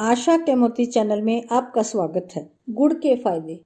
आशा के मोती चैनल में आपका स्वागत है गुड़ के फायदे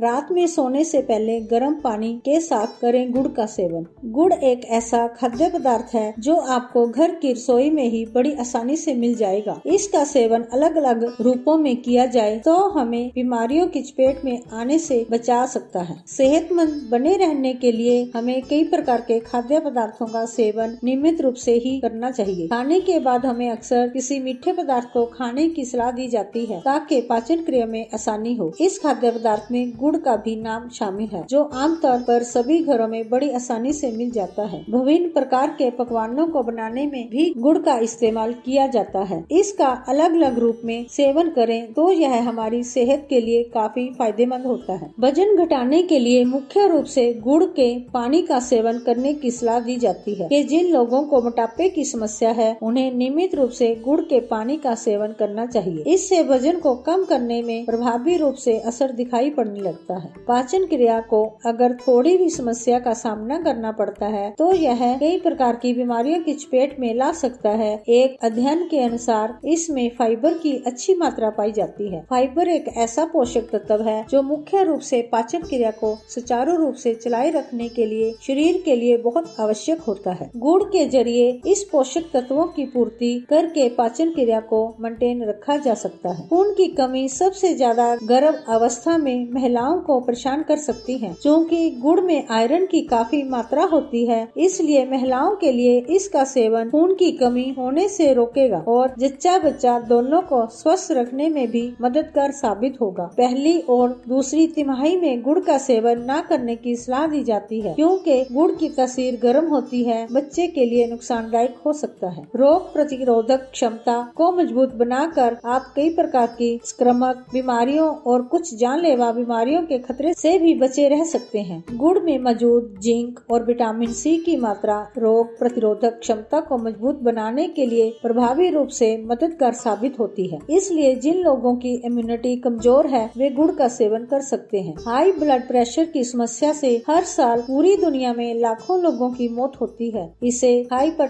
रात में सोने से पहले गर्म पानी के साथ करें गुड़ का सेवन गुड़ एक ऐसा खाद्य पदार्थ है जो आपको घर की रसोई में ही बड़ी आसानी से मिल जाएगा इसका सेवन अलग अलग रूपों में किया जाए तो हमें बीमारियों की चपेट में आने से बचा सकता है सेहतमंद बने रहने के लिए हमें कई प्रकार के खाद्य पदार्थों का सेवन नियमित रूप से ही करना चाहिए खाने के बाद हमें अक्सर किसी मीठे पदार्थ को खाने की सलाह दी जाती है ताकि पाचन क्रिया में आसानी हो इस खाद्य पदार्थ में गुड़ का भी नाम शामिल है जो आमतौर पर सभी घरों में बड़ी आसानी से मिल जाता है विभिन्न प्रकार के पकवानों को बनाने में भी गुड़ का इस्तेमाल किया जाता है इसका अलग अलग रूप में सेवन करें तो यह हमारी सेहत के लिए काफी फायदेमंद होता है वजन घटाने के लिए मुख्य रूप से गुड़ के पानी का सेवन करने की सलाह दी जाती है कि जिन लोगों को मोटापे की समस्या है उन्हें नियमित रूप से गुड़ के पानी का सेवन करना चाहिए इससे वजन को कम करने में प्रभावी रूप से असर दिखाई पड़ने लगे सकता है पाचन क्रिया को अगर थोड़ी भी समस्या का सामना करना पड़ता है तो यह कई प्रकार की बीमारियों की चपेट में ला सकता है एक अध्ययन के अनुसार इसमें फाइबर की अच्छी मात्रा पाई जाती है फाइबर एक ऐसा पोषक तत्व है जो मुख्य रूप से पाचन क्रिया को सुचारू रूप से चलाए रखने के लिए शरीर के लिए बहुत आवश्यक होता है गुड़ के जरिए इस पोषक तत्वों की पूर्ति करके पाचन क्रिया को मेंटेन रखा जा सकता है खून की कमी सबसे ज्यादा गर्भ अवस्था में महिला महिलाओं को परेशान कर सकती है क्योंकि गुड़ में आयरन की काफी मात्रा होती है इसलिए महिलाओं के लिए इसका सेवन खून की कमी होने से रोकेगा और जच्चा बच्चा दोनों को स्वस्थ रखने में भी मददगार साबित होगा पहली और दूसरी तिमाही में गुड़ का सेवन न करने की सलाह दी जाती है क्योंकि गुड़ की तस्वीर गर्म होती है बच्चे के लिए नुकसानदायक हो सकता है रोग प्रतिरोधक क्षमता को मजबूत बनाकर आप कई प्रकार की संक्रमक बीमारियों और कुछ जानलेवा बीमारियों बीमारियों के खतरे से भी बचे रह सकते हैं गुड़ में मौजूद जिंक और विटामिन सी की मात्रा रोग प्रतिरोधक क्षमता को मजबूत बनाने के लिए प्रभावी रूप से मददगार साबित होती है इसलिए जिन लोगों की इम्यूनिटी कमजोर है वे गुड़ का सेवन कर सकते हैं हाई ब्लड प्रेशर की समस्या से हर साल पूरी दुनिया में लाखों लोगों की मौत होती है इसे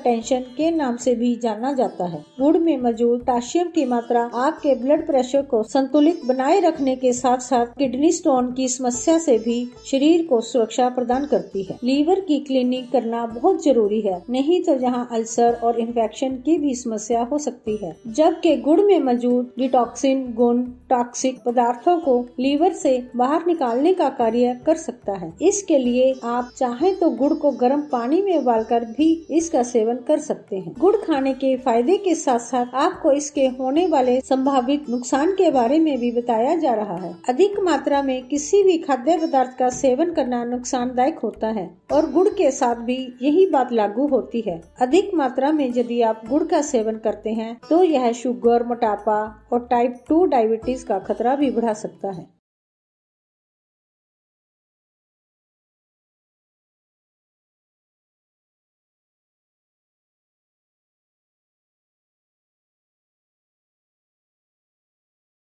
टेंशन के नाम से भी जाना जाता है गुड़ में मौजूद पोटाशियम की मात्रा आपके ब्लड प्रेशर को संतुलित बनाए रखने के साथ साथ किडनी स्टोन बोन की समस्या से भी शरीर को सुरक्षा प्रदान करती है लीवर की क्लीनिंग करना बहुत जरूरी है नहीं तो यहाँ अल्सर और इन्फेक्शन की भी समस्या हो सकती है जबकि गुड़ में मौजूद डिटॉक्सिन गुण टॉक्सिक पदार्थों को लीवर से बाहर निकालने का कार्य कर सकता है इसके लिए आप चाहे तो गुड़ को गर्म पानी में उबाल भी इसका सेवन कर सकते हैं गुड़ खाने के फायदे के साथ साथ आपको इसके होने वाले संभावित नुकसान के बारे में भी बताया जा रहा है अधिक मात्रा में में किसी भी खाद्य पदार्थ का सेवन करना नुकसानदायक होता है और गुड़ के साथ भी यही बात लागू होती है अधिक मात्रा में यदि आप गुड़ का सेवन करते हैं तो यह शुगर मोटापा और टाइप टू डायबिटीज का खतरा भी बढ़ा सकता है